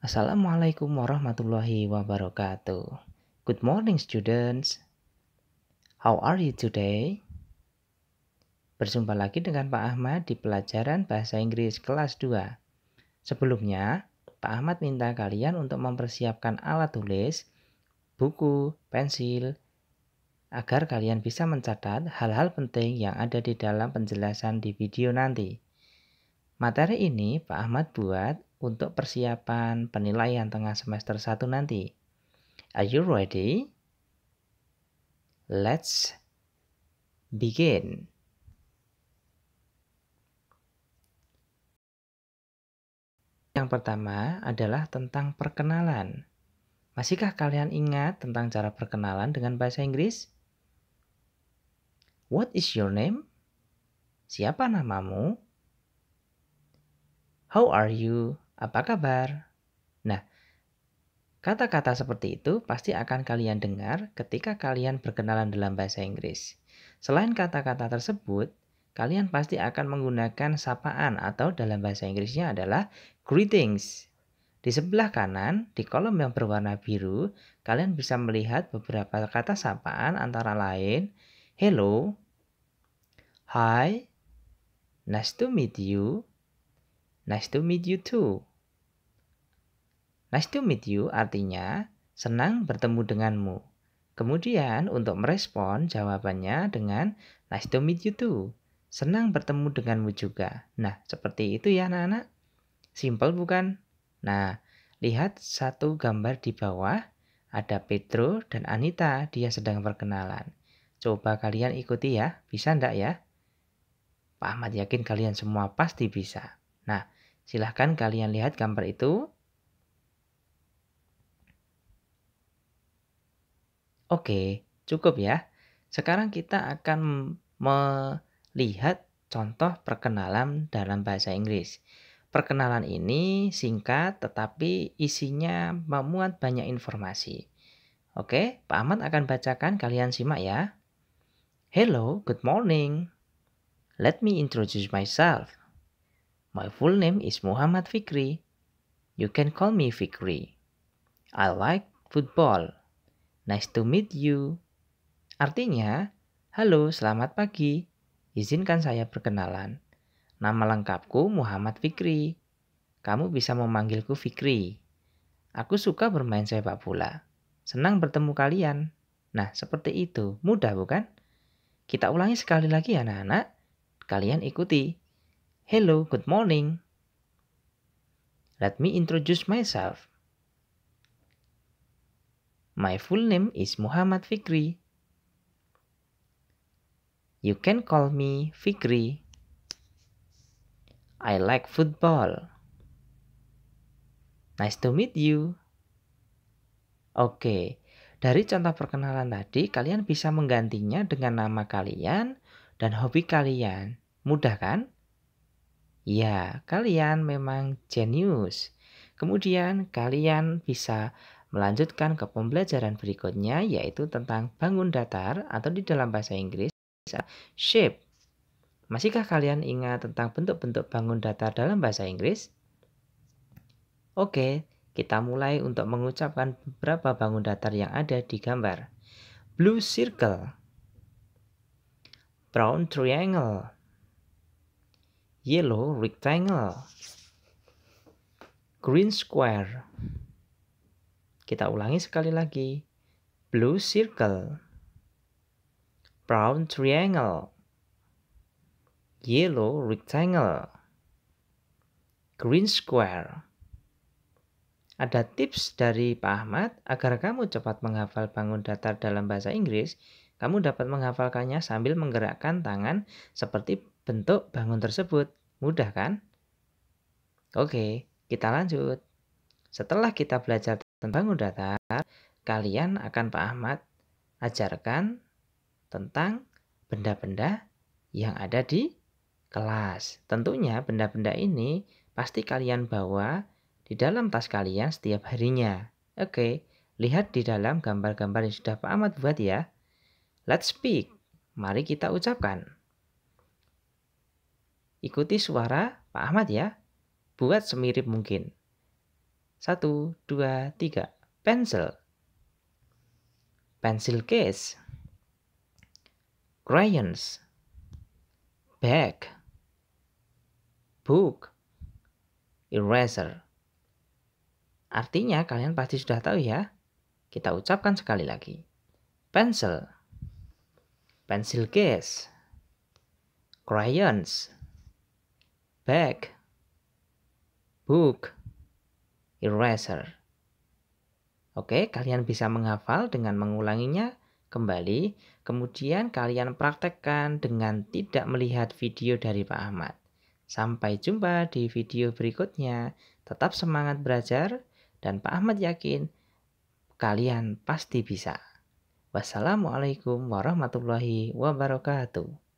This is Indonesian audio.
Assalamualaikum warahmatullahi wabarakatuh. Good morning students. How are you today? Berjumpa lagi dengan Pak Ahmad di pelajaran Bahasa Inggris kelas 2. Sebelumnya, Pak Ahmad minta kalian untuk mempersiapkan alat tulis, buku, pensil, agar kalian bisa mencatat hal-hal penting yang ada di dalam penjelasan di video nanti. Materi ini Pak Ahmad buat untuk persiapan penilaian tengah semester 1 nanti. Are you ready? Let's begin. Yang pertama adalah tentang perkenalan. Masihkah kalian ingat tentang cara perkenalan dengan bahasa Inggris? What is your name? Siapa namamu? How are you? apa kabar? Nah, kata-kata seperti itu pasti akan kalian dengar ketika kalian berkenalan dalam bahasa Inggris. Selain kata-kata tersebut, kalian pasti akan menggunakan sapaan atau dalam bahasa Inggrisnya adalah greetings. Di sebelah kanan, di kolom yang berwarna biru, kalian bisa melihat beberapa kata sapaan antara lain hello, hi, nice to meet you, nice to meet you too. Nice to meet you artinya senang bertemu denganmu. Kemudian untuk merespon jawabannya dengan nice to meet you too. Senang bertemu denganmu juga. Nah, seperti itu ya anak-anak. Simple bukan? Nah, lihat satu gambar di bawah. Ada Pedro dan Anita, dia sedang perkenalan. Coba kalian ikuti ya, bisa ndak ya? Pak Ahmad yakin kalian semua pasti bisa. Nah, silahkan kalian lihat gambar itu Oke, cukup ya. Sekarang kita akan melihat contoh perkenalan dalam bahasa Inggris. Perkenalan ini singkat tetapi isinya memuat banyak informasi. Oke, Pak Ahmad akan bacakan, kalian simak ya. Hello, good morning. Let me introduce myself. My full name is Muhammad Fikri. You can call me Fikri. I like football nice to meet you. Artinya, halo, selamat pagi. Izinkan saya perkenalan. Nama lengkapku Muhammad Fikri. Kamu bisa memanggilku Fikri. Aku suka bermain sepak bola. Senang bertemu kalian. Nah, seperti itu. Mudah bukan? Kita ulangi sekali lagi ya anak-anak. Kalian ikuti. Hello, good morning. Let me introduce myself. My full name is Muhammad Fikri. You can call me Fikri. I like football. Nice to meet you. Oke, dari contoh perkenalan tadi kalian bisa menggantinya dengan nama kalian dan hobi kalian. Mudah kan? Ya, kalian memang jenius. Kemudian kalian bisa Melanjutkan ke pembelajaran berikutnya yaitu tentang bangun datar atau di dalam bahasa Inggris shape. Masihkah kalian ingat tentang bentuk-bentuk bangun datar dalam bahasa Inggris? Oke, kita mulai untuk mengucapkan beberapa bangun datar yang ada di gambar. Blue circle, brown triangle, yellow rectangle, green square, kita ulangi sekali lagi. Blue circle. Brown triangle. Yellow rectangle. Green square. Ada tips dari Pak Ahmad agar kamu cepat menghafal bangun datar dalam bahasa Inggris. Kamu dapat menghafalkannya sambil menggerakkan tangan seperti bentuk bangun tersebut. Mudah kan? Oke, kita lanjut. Setelah kita belajar tentang datar, kalian akan Pak Ahmad ajarkan tentang benda-benda yang ada di kelas. Tentunya benda-benda ini pasti kalian bawa di dalam tas kalian setiap harinya. Oke, lihat di dalam gambar-gambar yang sudah Pak Ahmad buat ya. Let's speak. Mari kita ucapkan. Ikuti suara Pak Ahmad ya. Buat semirip mungkin. Satu, dua, tiga. Pencil. Pencil case. Crayons. Bag. Book. Eraser. Artinya kalian pasti sudah tahu ya. Kita ucapkan sekali lagi. Pencil. Pencil case. Crayons. Bag. Book eraser. Oke, kalian bisa menghafal dengan mengulanginya kembali, kemudian kalian praktekkan dengan tidak melihat video dari Pak Ahmad. Sampai jumpa di video berikutnya. Tetap semangat belajar dan Pak Ahmad yakin kalian pasti bisa. Wassalamualaikum warahmatullahi wabarakatuh.